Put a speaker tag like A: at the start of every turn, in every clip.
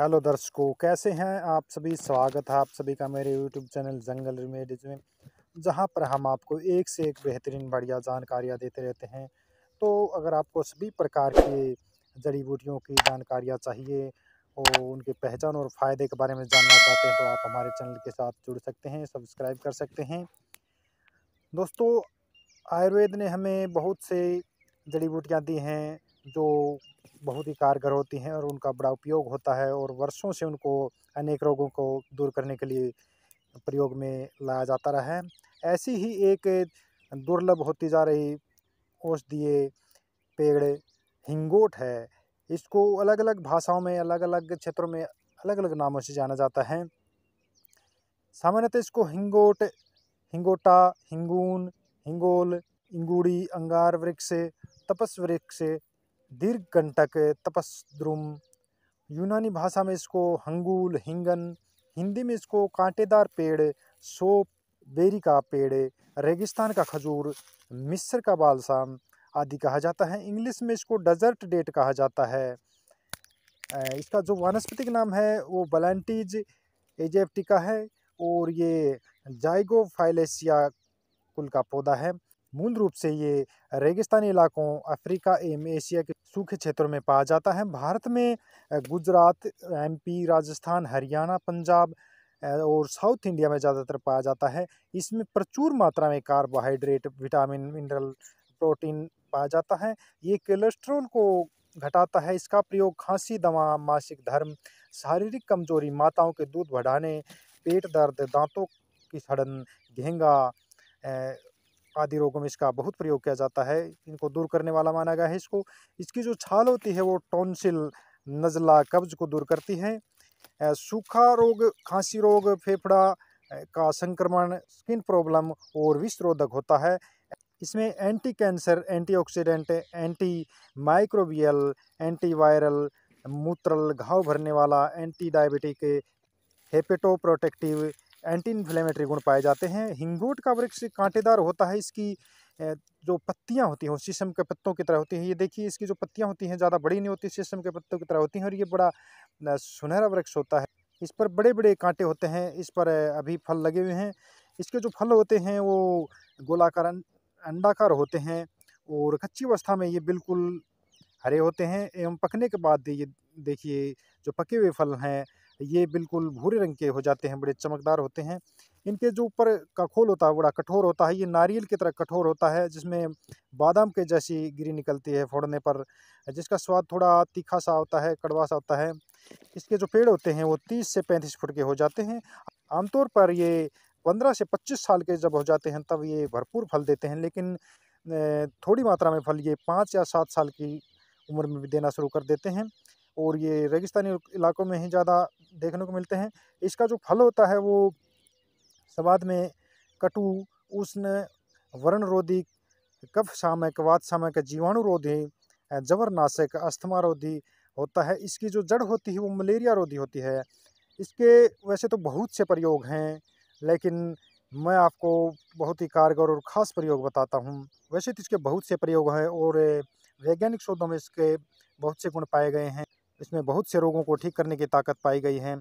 A: hello दर्शकों कैसे हैं आप सभी स्वागत है आप सभी का मेरे यूट्यूब चैनल जंगल रिमेडीज में जहां पर हम आपको एक से एक बेहतरीन बढ़िया जानकारियां देते रहते हैं तो अगर आपको सभी प्रकार के जड़ी बूटियों की जानकारियां चाहिए और उनके पहचान और फ़ायदे के बारे में जानना चाहते हैं तो आप हमारे चैनल के साथ जुड़ सकते हैं सब्सक्राइब कर सकते हैं दोस्तों आयुर्वेद ने हमें बहुत से जड़ी बूटियाँ दी हैं जो बहुत ही कारगर होती हैं और उनका बड़ा उपयोग होता है और वर्षों से उनको अनेक रोगों को दूर करने के लिए प्रयोग में लाया जाता रहा है ऐसी ही एक दुर्लभ होती जा रही औषधीय पेड़ हिंगोट है इसको अलग अलग भाषाओं में अलग अलग क्षेत्रों में अलग अलग नामों से जाना जाता है सामान्यतः इसको हिंगोट हिंगोटा हिंगून हिंगोल इंगूड़ी अंगार वृक्ष तपस वृक्ष दीर्घ कंटक तपस्द्रुम यूनानी भाषा में इसको हंगूल हिंगन हिंदी में इसको कांटेदार पेड़ सोप बेरी का पेड़ रेगिस्तान का खजूर मिस्र का बालसाम आदि कहा जाता है इंग्लिश में इसको डेजर्ट डेट कहा जाता है इसका जो वनस्पतिक नाम है वो बलेंटीज एजेप्टिका है और ये जाइगोफाइलेसिया कुल का पौधा है मूल रूप से ये रेगिस्तानी इलाकों अफ्रीका एवं एशिया के सूखे क्षेत्रों में पाया जाता है भारत में गुजरात एमपी राजस्थान हरियाणा पंजाब और साउथ इंडिया में ज़्यादातर पाया जाता है इसमें प्रचुर मात्रा में कार्बोहाइड्रेट विटामिन मिनरल प्रोटीन पाया जाता है ये कोलेस्ट्रोल को घटाता है इसका प्रयोग खांसी दवा मासिक धर्म शारीरिक कमजोरी माताओं के दूध बढ़ाने पेट दर्द दांतों की सड़न घेंगा आदि रोगों में इसका बहुत प्रयोग किया जाता है इनको दूर करने वाला माना गया है इसको इसकी जो छाल होती है वो टॉन्सिल नज़ला कब्ज को दूर करती है सूखा रोग खांसी रोग फेफड़ा का संक्रमण स्किन प्रॉब्लम और विषरोधक होता है इसमें anti cancer antioxidant anti microbial antiviral मूत्रल घाव भरने वाला anti diabetic hepatoprotective anti inflammatory गुण पाए जाते हैं हिंगोट का वृक्ष कांटेदार होता है इसकी जो पत्तियां होती हैं वो शीशम के पत्तों की तरह होती हैं ये देखिए इसकी जो पत्तियां होती हैं ज़्यादा बड़ी नहीं होती शीशम के पत्तों की तरह होती हैं और ये बड़ा सुनहरा वृक्ष होता है इस पर बड़े बड़े कांटे होते हैं इस पर अभी फल लगे हुए हैं इसके जो फल होते हैं वो गोलाकार अं, अंडाकार होते हैं और कच्ची अवस्था में ये बिल्कुल हरे होते हैं एवं पकने के बाद ये देखिए जो पके हुए फल हैं ये बिल्कुल भूरे रंग के हो जाते हैं बड़े चमकदार होते हैं इनके जो ऊपर का खोल होता है बड़ा कठोर होता है ये नारियल की तरह कठोर होता है जिसमें बादाम के जैसी गिरी निकलती है फोड़ने पर जिसका स्वाद थोड़ा तीखा सा होता है कड़वा सा होता है इसके जो पेड़ होते हैं वो तीस से पैंतीस फुट के हो जाते हैं आमतौर पर ये पंद्रह से पच्चीस साल के जब हो जाते हैं तब ये भरपूर फल देते हैं लेकिन थोड़ी मात्रा में फल ये पाँच या सात साल की उम्र में भी देना शुरू कर देते हैं और ये रेगिस्तानी इलाकों में ही ज़्यादा देखने को मिलते हैं इसका जो फल होता है वो स्वाद में कटु उष्ण वर्ण रोधी कफ शामक वात सामक जीवाणु रोधी जबरनाशक अस्थमा रोधी होता है इसकी जो जड़ होती है वो मलेरिया रोधी होती है इसके वैसे तो बहुत से प्रयोग हैं लेकिन मैं आपको बहुत ही कारगर और ख़ास प्रयोग बताता हूँ वैसे तो इसके बहुत से प्रयोग हैं और वैज्ञानिक शोधों में इसके बहुत से गुण पाए गए हैं इसमें बहुत से रोगों को ठीक करने की ताकत पाई गई है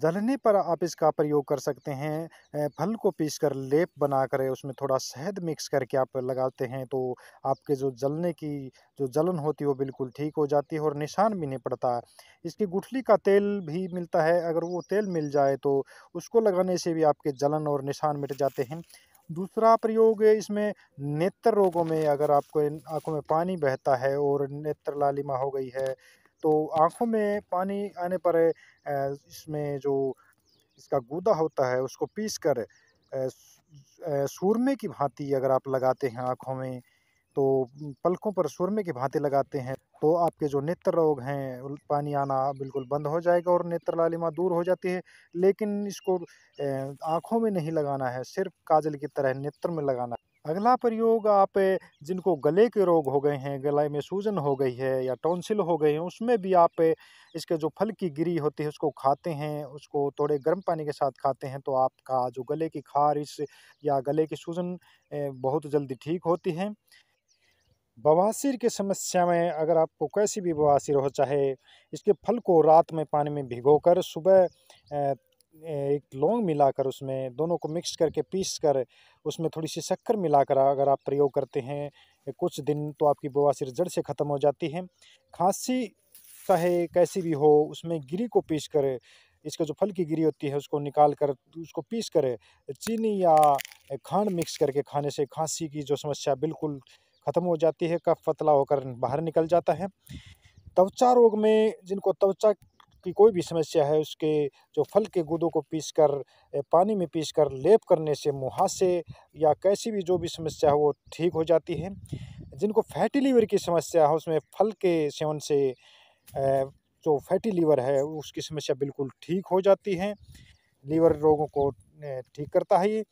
A: जलने पर आप इसका प्रयोग कर सकते हैं फल को पीस कर लेप बना कर उसमें थोड़ा शहद मिक्स करके आप लगाते हैं तो आपके जो जलने की जो जलन होती है वो बिल्कुल ठीक हो जाती है और निशान भी नहीं पड़ता इसकी गुठली का तेल भी मिलता है अगर वो तेल मिल जाए तो उसको लगाने से भी आपके जलन और निशान मिट जाते हैं दूसरा प्रयोग इसमें नेत्र रोगों में अगर आपको आँखों में पानी बहता है और नेत्र लालिमा हो गई है तो आँखों में पानी आने पर इसमें जो इसका गूदा होता है उसको पीस कर सूरमे की भांति अगर आप लगाते हैं आँखों में तो पलकों पर सुरमे की भांति लगाते हैं तो आपके जो नेत्र रोग हैं पानी आना बिल्कुल बंद हो जाएगा और नेत्र लालिमा दूर हो जाती है लेकिन इसको आँखों में नहीं लगाना है सिर्फ काजल की तरह नेत्र में लगाना है अगला प्रयोग आप जिनको गले के रोग हो गए हैं गले में सूजन हो गई है या टॉन्सिल हो गए हैं उसमें भी आप इसके जो फल की गिरी होती है उसको खाते हैं उसको थोड़े गर्म पानी के साथ खाते हैं तो आपका जो गले की खारिश या गले की सूजन बहुत जल्दी ठीक होती है बवासीर की समस्या में अगर आपको कैसी भी बवासीर हो चाहे इसके फल को रात में पानी में भिगोकर सुबह एक लौंग मिलाकर उसमें दोनों को मिक्स करके पीस कर उसमें थोड़ी सी शक्कर मिलाकर अगर आप प्रयोग करते हैं कुछ दिन तो आपकी बवासीर जड़ से ख़त्म हो जाती है खांसी चाहे कैसी भी हो उसमें गिरी को पीस कर इसका जो फल की गिरी होती है उसको निकाल कर उसको पीस कर चीनी या खांड मिक्स करके खाने से खांसी की जो समस्या बिल्कुल ख़त्म हो जाती है कफ पतला होकर बाहर निकल जाता है त्वचा रोग में जिनको त्वचा की कोई भी समस्या है उसके जो फल के गुदों को पीस कर पानी में पीस कर लेप करने से मुहासे या कैसी भी जो भी समस्या है वो ठीक हो जाती है जिनको फैटी लीवर की समस्या है उसमें फल के सेवन से जो फैटी लीवर है उसकी समस्या बिल्कुल ठीक हो जाती है लीवर रोगों को ठीक करता है ये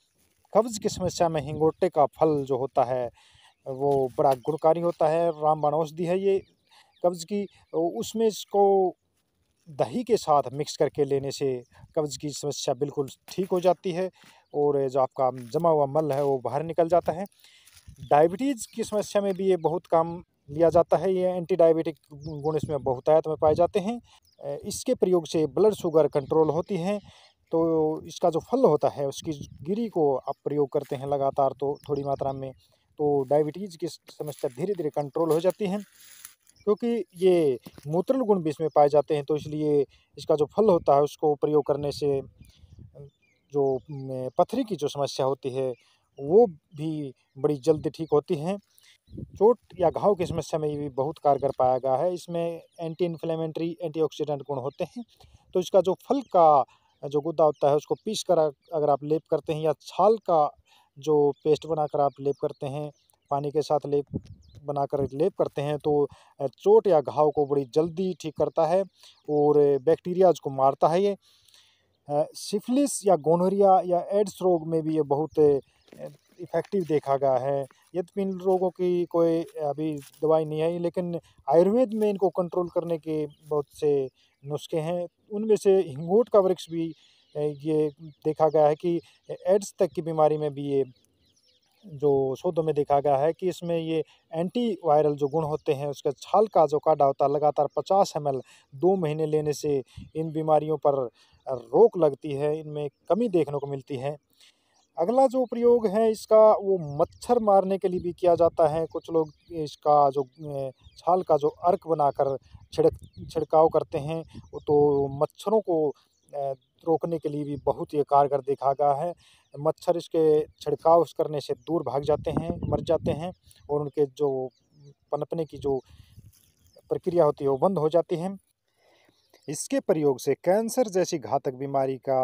A: कब्ज़ की समस्या में हिंगोटे का फल जो होता है वो बड़ा गुणकारी होता है रामबाण औषधि है ये कब्ज़ की उसमें इसको दही के साथ मिक्स करके लेने से कब्ज़ की समस्या बिल्कुल ठीक हो जाती है और जो आपका जमा हुआ मल है वो बाहर निकल जाता है डायबिटीज़ की समस्या में भी ये बहुत काम लिया जाता है ये एंटी डायबिटिक गुण इसमें बहुतायत में पाए जाते हैं इसके प्रयोग से ब्लड शुगर कंट्रोल होती है तो इसका जो फल होता है उसकी गिरी को आप प्रयोग करते हैं लगातार तो थोड़ी मात्रा में तो डायबिटीज़ की समस्या धीरे धीरे कंट्रोल हो जाती है क्योंकि ये मूत्रल गुण भी इसमें पाए जाते हैं तो इसलिए इसका जो फल होता है उसको प्रयोग करने से जो पथरी की जो समस्या होती है वो भी बड़ी जल्द ठीक होती हैं चोट या घाव की समस्या में ये भी बहुत कारगर पाया गया है इसमें एंटी इन्फ्लेमेंट्री एंटीऑक्सीडेंट गुण होते हैं तो इसका जो फल का जो गुद्दा होता है उसको पीस कर अगर आप लेप करते हैं या छाल का जो पेस्ट बनाकर आप लेप करते हैं पानी के साथ लेप बनाकर लेप करते हैं तो चोट या घाव को बड़ी जल्दी ठीक करता है और बैक्टीरियाज को मारता है ये सिफिलिस या गोनोरिया या एड्स रोग में भी ये बहुत इफ़ेक्टिव देखा गया है यद्यपि इन रोगों की कोई अभी दवाई नहीं आई लेकिन आयुर्वेद में इनको कंट्रोल करने के बहुत से नुस्खे हैं उनमें से हिंगोट का वृक्ष भी ये देखा गया है कि एड्स तक की बीमारी में भी ये जो शोध में देखा गया है कि इसमें ये एंटी वायरल जो गुण होते हैं उसका छाल का जो काढ़ा होता है लगातार पचास एम दो महीने लेने से इन बीमारियों पर रोक लगती है इनमें कमी देखने को मिलती है अगला जो प्रयोग है इसका वो मच्छर मारने के लिए भी किया जाता है कुछ लोग इसका जो छाल का जो अर्क बनाकर छिड़क छिड़काव करते हैं तो मच्छरों को रोकने के लिए भी बहुत ही कारगर देखा गया है मच्छर इसके छिड़काव करने से दूर भाग जाते हैं मर जाते हैं और उनके जो पनपने की जो प्रक्रिया होती है वो बंद हो जाती है इसके प्रयोग से कैंसर जैसी घातक बीमारी का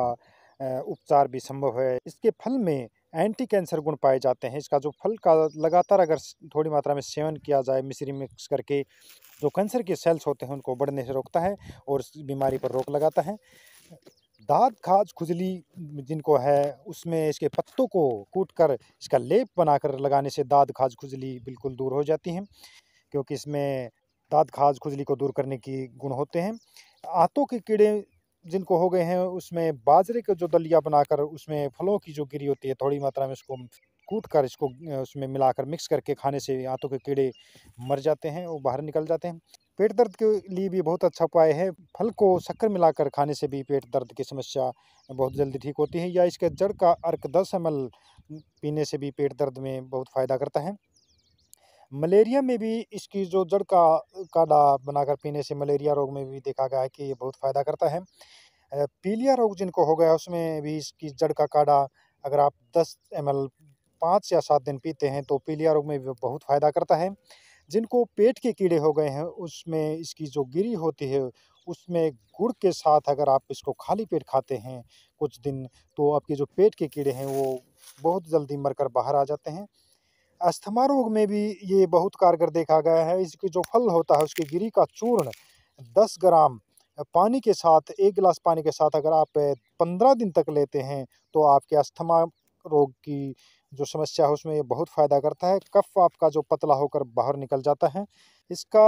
A: उपचार भी संभव है इसके फल में एंटी कैंसर गुण पाए जाते हैं इसका जो फल का लगातार अगर थोड़ी मात्रा में सेवन किया जाए मिश्री मिक्स करके जो कैंसर के सेल्स होते हैं उनको बढ़ने से रोकता है और बीमारी पर रोक लगाता है दाद खाज खुजली जिनको है उसमें इसके पत्तों को कूट कर इसका लेप बनाकर लगाने से दाद खाज खुजली बिल्कुल दूर हो जाती हैं क्योंकि इसमें दाद खाज खुजली को दूर करने की गुण होते हैं आंतों के कीड़े जिनको हो गए हैं उसमें बाजरे का जो दलिया बनाकर उसमें फलों की जो गिरी होती है थोड़ी मात्रा में उसको कूट कर इसको उसमें मिलाकर मिक्स करके खाने से आंतों के कीड़े मर जाते हैं और बाहर निकल जाते हैं पेट दर्द के लिए भी बहुत अच्छा उपाय है फल को शक्कर मिलाकर खाने से भी पेट दर्द की समस्या बहुत जल्दी ठीक होती है या इसके जड़ का अर्क दस एम पीने से भी पेट दर्द में बहुत फ़ायदा करता है मलेरिया में भी इसकी जो जड़ का काढ़ा बनाकर पीने से मलेरिया रोग में भी देखा गया है कि ये बहुत फ़ायदा करता है पीलिया रोग जिनको हो गया उसमें भी इसकी जड़ का काढ़ा अगर आप दस एम एल पाँच या सात दिन पीते हैं तो पीलिया रोग में भी बहुत फ़ायदा करता है जिनको पेट के कीड़े हो गए हैं उसमें इसकी जो गिरी होती है उसमें गुड़ के साथ अगर आप इसको खाली पेट खाते हैं कुछ दिन तो आपके जो पेट के कीड़े हैं वो बहुत जल्दी मरकर बाहर आ जाते हैं अस्थमा रोग में भी ये बहुत कारगर देखा गया है इसके जो फल होता है उसकी गिरी का चूर्ण दस ग्राम पानी के साथ एक गिलास पानी के साथ अगर आप पंद्रह दिन तक लेते हैं तो आपके अस्थमा रोग की जो समस्या है उसमें ये बहुत फ़ायदा करता है कफ आपका जो पतला होकर बाहर निकल जाता है इसका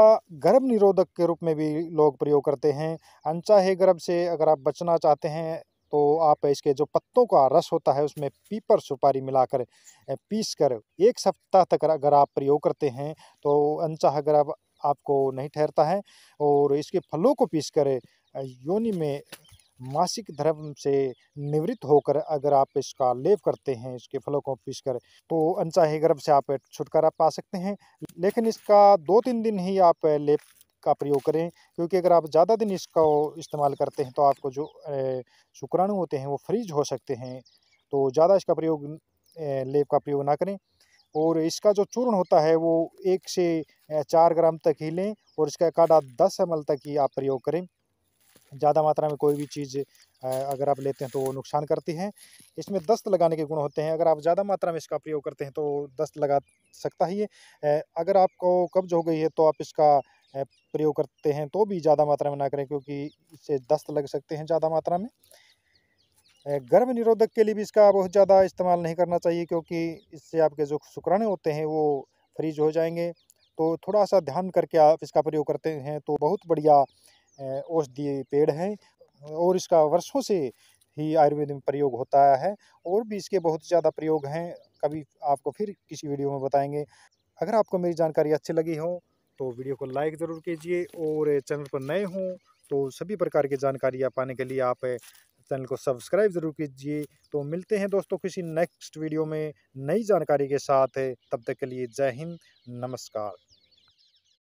A: गर्भ निरोधक के रूप में भी लोग प्रयोग करते हैं अनचाहे गर्भ से अगर आप बचना चाहते हैं तो आप इसके जो पत्तों का रस होता है उसमें पीपर सुपारी मिलाकर पीस कर एक सप्ताह तक अगर आप प्रयोग करते हैं तो अनचाह गर्भ आपको नहीं ठहरता है और इसके फलों को पीस कर योनि में मासिक धर्म से निवृत्त होकर अगर आप इसका लेप करते हैं इसके फलों को पीस कर तो अनचाहे गर्भ से आप छुटकारा पा सकते हैं लेकिन इसका दो तीन दिन ही आप लेप का प्रयोग करें क्योंकि अगर आप ज़्यादा दिन इसका इस्तेमाल करते हैं तो आपको जो शुक्राणु होते हैं वो फ्रीज हो सकते हैं तो ज़्यादा इसका प्रयोग लेप का प्रयोग ना करें और इसका जो चूर्ण होता है वो एक से चार ग्राम तक ही लें और इसका काढ़ा दस एम तक ही आप प्रयोग करें ज़्यादा मात्रा में कोई भी चीज़ अगर आप लेते हैं तो वो नुकसान करती हैं इसमें दस्त लगाने के गुण होते हैं अगर आप ज़्यादा मात्रा में इसका प्रयोग करते हैं तो दस्त लगा सकता है ये अगर आपको कब्ज हो गई है तो आप इसका प्रयोग करते हैं तो भी ज़्यादा मात्रा में ना करें क्योंकि इससे दस्त लग सकते हैं ज़्यादा मात्रा में गर्भ निरोधक के लिए भी इसका बहुत ज़्यादा इस्तेमाल नहीं करना चाहिए क्योंकि इससे आपके जो शुक्राणु होते हैं वो फ्रीज हो जाएंगे तो थोड़ा सा ध्यान करके आप इसका प्रयोग करते हैं तो बहुत बढ़िया औषधीय पेड़ हैं और इसका वर्षों से ही आयुर्वेद में प्रयोग होता है और भी इसके बहुत ज़्यादा प्रयोग हैं कभी आपको फिर किसी वीडियो में बताएंगे अगर आपको मेरी जानकारी अच्छी लगी हो तो वीडियो को लाइक ज़रूर कीजिए और चैनल पर नए हों तो सभी प्रकार की जानकारियाँ पाने के लिए आप चैनल को सब्सक्राइब ज़रूर कीजिए तो मिलते हैं दोस्तों किसी नेक्स्ट वीडियो में नई जानकारी के साथ तब तक के लिए जय हिंद नमस्कार